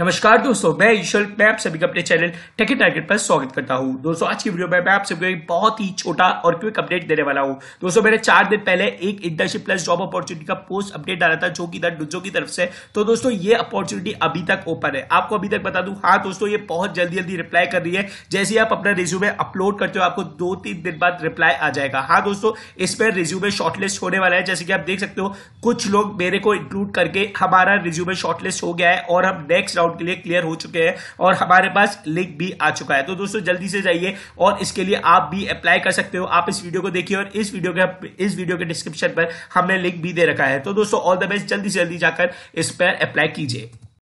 नमस्कार दोस्तों मैं ईशल मैं आप सभी का अपने चैनल टेकी टारगेट पर स्वागत करता हूं दोस्तों आज की वीडियो में मैं आप सभी को एक बहुत ही छोटा और क्विक अपडेट देने वाला हूं दोस्तों मैंने चार दिन पहले एक इंटर्नशिप प्लस जॉब अपॉर्चुनिटी का पोस्ट अपडेट डाला था जो कि डुजो की तरफ से तो दोस्तों ये अपॉर्चुनिटी अभी तक ओपन है आपको अभी तक बता दू हाँ दोस्तों ये बहुत जल्दी जल्दी रिप्लाई कर रही है जैसे ही आप अपना रिज्यूमे अपलोड करते हो आपको दो तीन दिन बाद रिप्लाई आ जाएगा हाँ दोस्तों इस पर रिज्यूमे शॉर्टलिस्ट होने वाला है जैसे कि आप देख सकते हो कुछ लोग मेरे को इंक्लूड करके हमारा रिज्यूमे शॉर्टलिस्ट हो गया है और हम नेक्स्ट डाउट के लिए क्लियर हो चुके हैं और हमारे पास लिंक भी आ चुका है तो दोस्तों जल्दी से जाइए और इसके लिए आप भी अप्लाई कर सकते हो आप इस वीडियो को देखिए और इस वीडियो के इस वीडियो के डिस्क्रिप्शन पर हमने लिंक भी दे रखा है तो दोस्तों ऑल द बेस्ट जल्दी से जल्दी जाकर इस पर अप्लाई कीजिए